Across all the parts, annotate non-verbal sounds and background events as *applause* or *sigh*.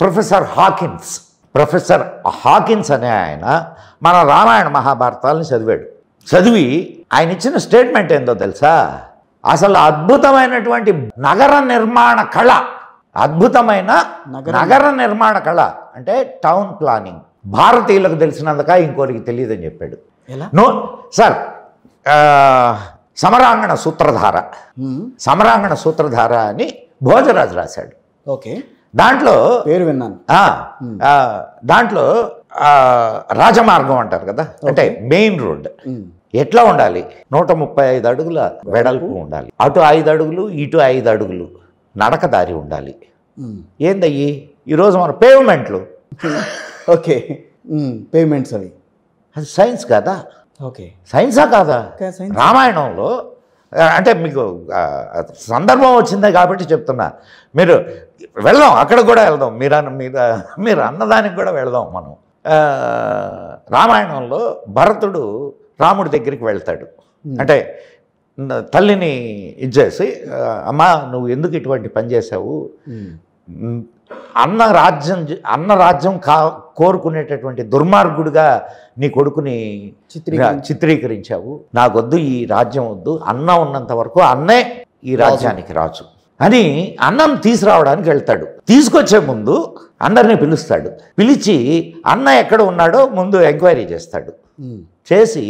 Professor Hawkins professor Hawkins అనే ఆయన మన రామాయణ మహాభారతాలను చదివాడు చదివి ఆయన ఇచ్చిన స్టేట్మెంట్ ఏందో తెలుసా అసలు అద్భుతమైనటువంటి నగర నిర్మాణ కళ అద్భుతమైన నగర నిర్మాణ కళ అంటే టౌన్ ప్లానింగ్ భారతీయులకు తెలిసినందుక ఇంకోరికి తెలియదని చెప్పాడు నో సార్ సమరాంగణ సూత్రధార సమరాంగణ సూత్రధార అని భోజరాజు రాశాడు ఓకే దాంట్లో పేరు విన్నాను దాంట్లో రాజమార్గం అంటారు కదా అంటే మెయిన్ రోడ్ ఎట్లా ఉండాలి నూట ముప్పై ఐదు అడుగుల వెడల్పు ఉండాలి అటు ఐదు అడుగులు ఇటు ఐదు అడుగులు నడకదారి ఉండాలి ఏందయ్యి ఈరోజు మన పేమెంట్లు *laughs* ఓకే పేమెంట్స్ అవి అది సైన్స్ కదా ఓకే సైన్సా కాదా రామాయణంలో అంటే మీకు సందర్భం వచ్చిందే కాబట్టి చెప్తున్నా మీరు వెళ్దాం అక్కడ కూడా వెళ్దాం మీరు మీద మీరు అన్నదానికి కూడా వెళదాం మనం రామాయణంలో భరతుడు రాముడి దగ్గరికి వెళ్తాడు అంటే తల్లిని ఇచ్చేసి అమ్మ నువ్వు ఎందుకు ఇటువంటి పని చేసావు అన్న రాజ్యం అన్న రాజ్యం కా కోరుకునేటటువంటి దుర్మార్గుడిగా నీ కొడుకుని చిత్రీకరించావు నాకొద్దు ఈ రాజ్యం వద్దు అన్న ఉన్నంత వరకు అన్నే ఈ రాజ్యానికి రాజు అని అన్నం తీసుకురావడానికి వెళ్తాడు తీసుకొచ్చే ముందు అందరినీ పిలుస్తాడు పిలిచి అన్న ఎక్కడ ఉన్నాడో ముందు ఎంక్వైరీ చేస్తాడు చేసి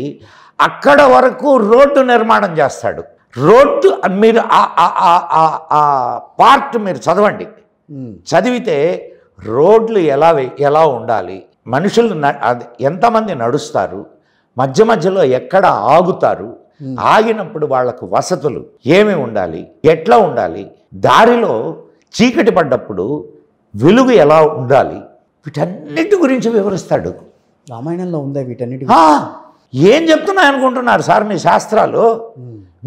అక్కడ వరకు రోడ్డు నిర్మాణం చేస్తాడు రోడ్డు మీరు పార్ట్ మీరు చదవండి చదివితే రోడ్లు ఎలా ఎలా ఉండాలి మనుషులు ఎంతమంది నడుస్తారు మధ్య మధ్యలో ఎక్కడ ఆగుతారు ఆగినప్పుడు వాళ్లకు వసతులు ఏమి ఉండాలి ఎట్లా ఉండాలి దారిలో చీకటి పడ్డప్పుడు వెలుగు ఎలా ఉండాలి వీటన్నిటి గురించి వివరిస్తాడు రామాయణంలో ఉందా వీటన్నిటి ఏం చెప్తున్నాయి అనుకుంటున్నారు సార్ మీ శాస్త్రాలు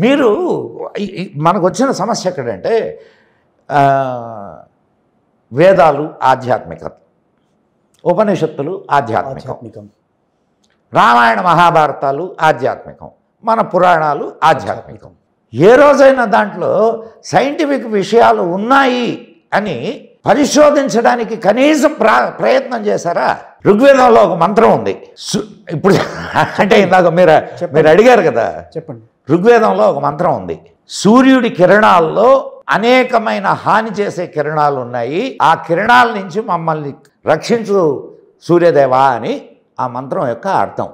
మీరు మనకు వచ్చిన సమస్య ఎక్కడంటే వేదాలు ఆధ్యాత్మికత ఉపనిషత్తులు ఆధ్యాత్మికం రామాయణ మహాభారతాలు ఆధ్యాత్మికం మన పురాణాలు ఆధ్యాత్మికం ఏ రోజైనా దాంట్లో సైంటిఫిక్ విషయాలు ఉన్నాయి అని పరిశోధించడానికి కనీసం ప్రయత్నం చేశారా ఋగ్వేదంలో ఒక మంత్రం ఉంది ఇప్పుడు అంటే ఇందాక మీరు మీరు అడిగారు కదా చెప్పండి ఋగ్వేదంలో ఒక మంత్రం ఉంది సూర్యుడి కిరణాల్లో అనేకమైన హాని చేసే కిరణాలు ఉన్నాయి ఆ కిరణాల నుంచి మమ్మల్ని రక్షించు సూర్యదేవా అని ఆ మంత్రం యొక్క అర్థం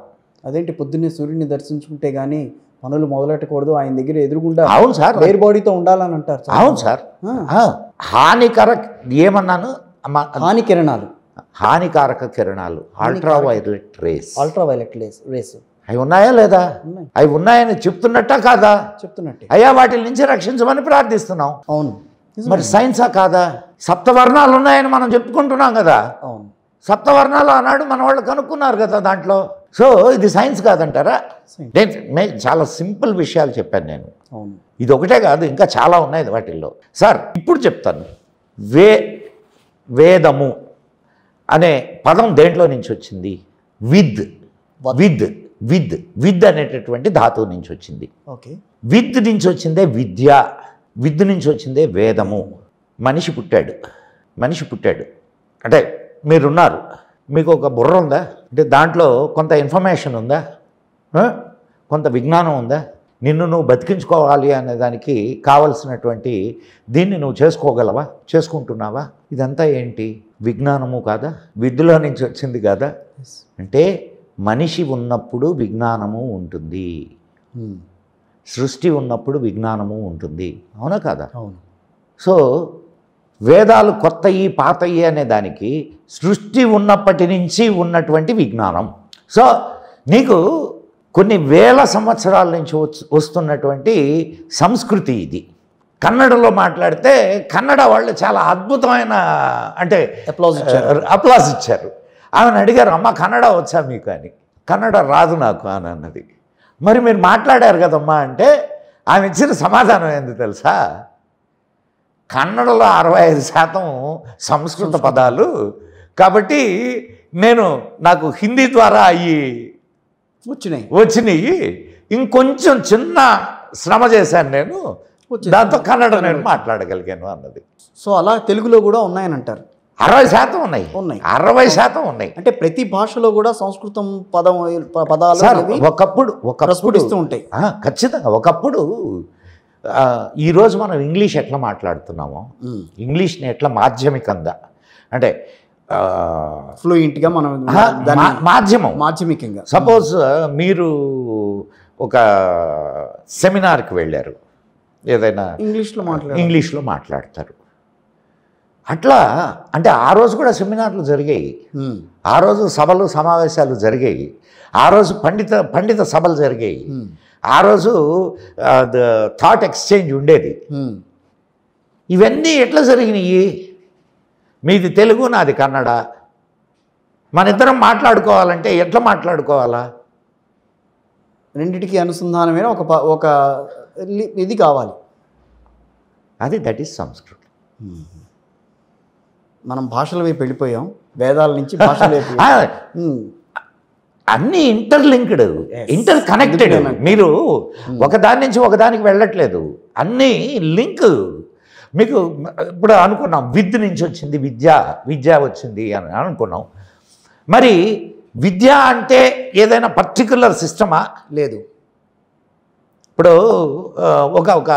అదేంటి పొద్దున్నే సూర్యుని దర్శించుకుంటే కానీ పనులు మొదలెట్టకూడదు ఆయన దగ్గర ఎదురుకుంటా అవును సార్ వేరు బాడీతో ఉండాలని అంటారు అవును సార్ హానికర ఏమన్నాను హాని కిరణాలు హానికారక కిరణాలు ultraviolet rays ultraviolet rays rays rays అవి ఉన్నాయా లేదా అవి ఉన్నాయని చెప్తున్నట్టా కాదా చెప్తున్నట్టు అయ్యా వాటి నుంచి రక్షించమని ప్రార్థిస్తున్నాం అవును మరి సైన్సా కాదా సప్తవర్ణాలు ఉన్నాయని మనం చెప్పుకుంటున్నాం కదా అవును సప్తవర్ణాలు అన్నాడు మన వాళ్ళు కనుక్కున్నారు కదా దాంట్లో సో ఇది సైన్స్ కాదంటారా నేను చాలా సింపుల్ విషయాలు చెప్పాను నేను ఇది ఒకటే కాదు ఇంకా చాలా ఉన్నాయి వాటిల్లో సార్ ఇప్పుడు చెప్తాను వే వేదము అనే పదం దేంట్లో నుంచి వచ్చింది విద్ విద్ విద్ విద్ అనేటటువంటి ధాతువు నుంచి వచ్చింది ఓకే విద్ నుంచి వచ్చిందే విద్య విద్ నుంచి వచ్చిందే వేదము మనిషి పుట్టాడు మనిషి పుట్టాడు అంటే మీరున్నారు మీకు ఒక బుర్ర ఉందా అంటే దాంట్లో కొంత ఇన్ఫర్మేషన్ ఉందా కొంత విజ్ఞానం ఉందా నిన్ను నువ్వు బతికించుకోవాలి అనే దానికి కావలసినటువంటి దీన్ని నువ్వు చేసుకోగలవా చేసుకుంటున్నావా ఇదంతా ఏంటి విజ్ఞానము కాదా విద్యలో నుంచి వచ్చింది కాదా అంటే మనిషి ఉన్నప్పుడు విజ్ఞానము ఉంటుంది సృష్టి ఉన్నప్పుడు విజ్ఞానము ఉంటుంది అవునా కాదా అవును సో వేదాలు కొత్తయి పాతయి అనే దానికి సృష్టి ఉన్నప్పటి నుంచి ఉన్నటువంటి విజ్ఞానం సో నీకు కొన్ని వేల సంవత్సరాల నుంచి వస్తున్నటువంటి సంస్కృతి ఇది కన్నడలో మాట్లాడితే కన్నడ వాళ్ళు చాలా అద్భుతమైన అంటే అప్లాస్ ఇచ్చారు ఆమెను అడిగారు అమ్మ కన్నడ వచ్చా మీకు అని కన్నడ రాదు నాకు అని అన్నది మరి మీరు మాట్లాడారు కదమ్మా అంటే ఆమె ఇచ్చిన సమాధానం ఏంది తెలుసా కన్నడలో అరవై ఐదు శాతం సంస్కృత పదాలు కాబట్టి నేను నాకు హిందీ ద్వారా అవి వచ్చినాయి వచ్చినాయి ఇంకొంచెం చిన్న శ్రమ చేశాను నేను దాంతో కన్నడ నేను మాట్లాడగలిగాను అన్నది సో అలా తెలుగులో కూడా ఉన్నాయని అంటారు అరవై శాతం ఉన్నాయి ఉన్నాయి అరవై శాతం ఉన్నాయి అంటే ప్రతి భాషలో కూడా సంస్కృతం పదం పదాలు ఒకప్పుడు ఒక ప్రస్ఫుటిస్తూ ఉంటాయి ఖచ్చితంగా ఒకప్పుడు ఈరోజు మనం ఇంగ్లీష్ ఎట్లా మాట్లాడుతున్నామో ఇంగ్లీష్ని ఎట్లా మాధ్యమికంగా అంటే ఫ్లూయింట్గా మనం మాధ్యమం మాధ్యమికంగా సపోజ్ మీరు ఒక సెమినార్కి వెళ్ళారు ఏదైనా ఇంగ్లీష్లో మాట్లాడు ఇంగ్లీష్లో మాట్లాడతారు అట్లా అంటే ఆ రోజు కూడా సెమినార్లు జరిగాయి ఆ రోజు సభలు సమావేశాలు జరిగాయి ఆ రోజు పండిత పండిత సభలు జరిగాయి ఆ రోజు థాట్ ఎక్స్చేంజ్ ఉండేది ఇవన్నీ ఎట్లా జరిగినాయి మీది తెలుగు నాది కన్నడ మన ఇద్దరం మాట్లాడుకోవాలంటే ఎట్లా మాట్లాడుకోవాలా రెండింటికి అనుసంధానమైన ఒక ఒక ఇది కావాలి అది దట్ ఈస్ సంస్కృతం మనం భాషల వైపు వెళ్ళిపోయాం వేదాల నుంచి భాషల వైపు *laughs* అన్నీ ఇంటర్లింక్డ్ ఇంటర్ కనెక్టెడ్ మీరు ఒకదాని నుంచి ఒకదానికి వెళ్ళట్లేదు అన్నీ లింక్ మీకు ఇప్పుడు అనుకున్నాం విద్య నుంచి వచ్చింది విద్య విద్య వచ్చింది అని అనుకున్నాం మరి విద్య అంటే ఏదైనా పర్టికులర్ సిస్టమా లేదు ఇప్పుడు ఒక ఒక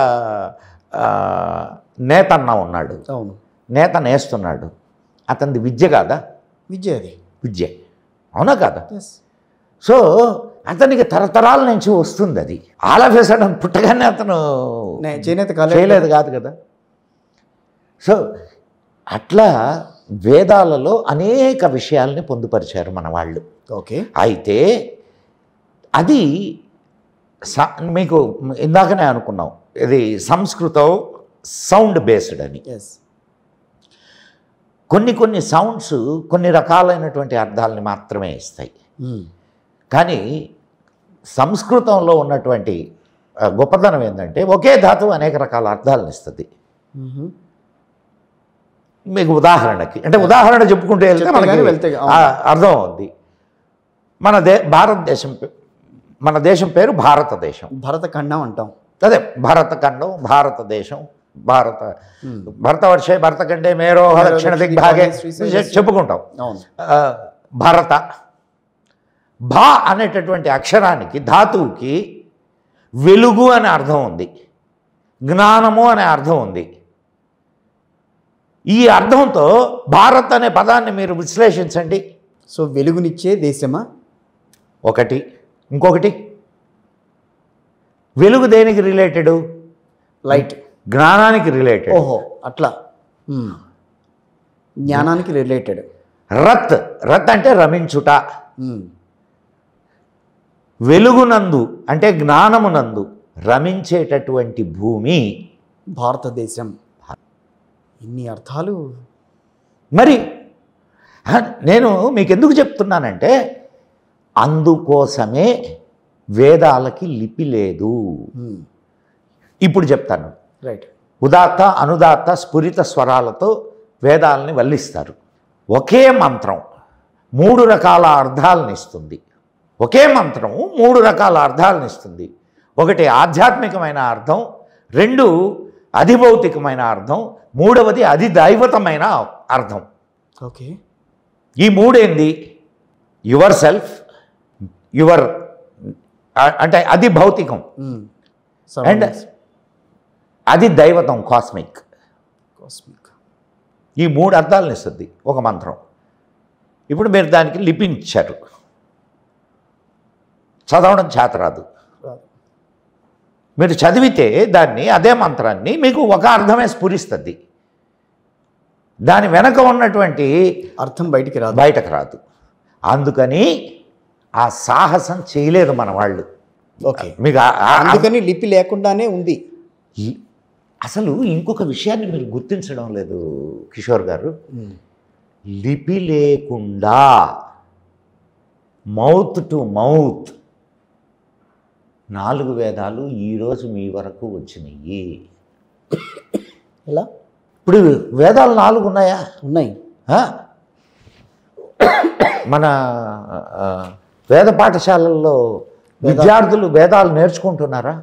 నేత అన్న ఉన్నాడు అవును నేత నేస్తున్నాడు అతనిది విద్య కాదా విద్య అది విద్య అవునా కాదా సో అతనికి తరతరాల నుంచి వస్తుంది అది ఆల్ పుట్టగానే అతను చేయలేదు చేయలేదు కాదు కదా సో అట్లా వేదాలలో అనేక విషయాల్ని పొందుపరిచారు మన వాళ్ళు ఓకే అయితే అది మీకు ఇందాకనే అనుకున్నాం ఇది సంస్కృతం సౌండ్ బేస్డ్ అని కొన్ని కొన్ని సౌండ్స్ కొన్ని రకాలైనటువంటి అర్థాలని మాత్రమే ఇస్తాయి కానీ సంస్కృతంలో ఉన్నటువంటి గొప్పతనం ఏంటంటే ఒకే ధాతువు అనేక రకాల అర్థాలను ఇస్తుంది మీకు ఉదాహరణకి అంటే ఉదాహరణ చెప్పుకుంటే వెళ్తే మనకి వెళ్తే అర్థం అవుద్ది మన దే భారతదేశం మన దేశం పేరు భారతదేశం భరతఖండం అంటాం అదే భరతఖండం భారతదేశం భారత hmm. భరత భరతవర్షే భరత కంటే మేరో దక్షిణ దిగ్భాగే చెప్పుకుంటాం భరత భా అనేటటువంటి అక్షరానికి ధాతువుకి వెలుగు అనే అర్థం ఉంది జ్ఞానము అనే అర్థం ఉంది ఈ అర్థంతో భారత్ అనే పదాన్ని మీరు విశ్లేషించండి సో వెలుగునిచ్చే దేశమా ఒకటి ఇంకొకటి వెలుగు దేనికి రిలేటెడు లైట్ జ్ఞానానికి రిలేటెడ్ ఓహో అట్లా జ్ఞానానికి రిలేటెడ్ రత్ రత్ అంటే రమించుట వెలుగునందు అంటే జ్ఞానమునందు రమించేటటువంటి భూమి భారతదేశం ఇన్ని అర్థాలు మరి నేను మీకు ఎందుకు చెప్తున్నానంటే అందుకోసమే వేదాలకి లిపి లేదు ఇప్పుడు చెప్తాను రైట్ ఉదాత్త అనుదాత్త స్ఫురిత స్వరాలతో వేదాలని వల్లిస్తారు ఒకే మంత్రం మూడు రకాల అర్థాలను ఇస్తుంది ఒకే మంత్రం మూడు రకాల అర్థాలను ఇస్తుంది ఒకటి ఆధ్యాత్మికమైన అర్థం రెండు అధిభౌతికమైన అర్థం మూడవది దైవతమైన అర్థం ఓకే ఈ మూడేంది యువర్ సెల్ఫ్ యువర్ అంటే అది భౌతికం hmm. అండ్ అది దైవతం కాస్మిక్ కాస్మిక్ ఈ మూడు అర్థాలను ఇస్తుంది ఒక మంత్రం ఇప్పుడు మీరు దానికి లిపించారు చదవడం చేత రాదు మీరు చదివితే దాన్ని అదే మంత్రాన్ని మీకు ఒక అర్థమే స్ఫురిస్తుంది దాని వెనక ఉన్నటువంటి అర్థం బయటికి రాదు బయటకు రాదు అందుకని ఆ సాహసం చేయలేదు మన వాళ్ళు ఓకే మీకు అందుకని లిపి లేకుండానే ఉంది అసలు ఇంకొక విషయాన్ని మీరు గుర్తించడం లేదు కిషోర్ గారు లిపి లేకుండా మౌత్ టు మౌత్ నాలుగు వేదాలు ఈరోజు మీ వరకు వచ్చినాయి ఎలా ఇప్పుడు వేదాలు నాలుగు ఉన్నాయా ఉన్నాయి మన వేద పాఠశాలల్లో విద్యార్థులు వేదాలు నేర్చుకుంటున్నారా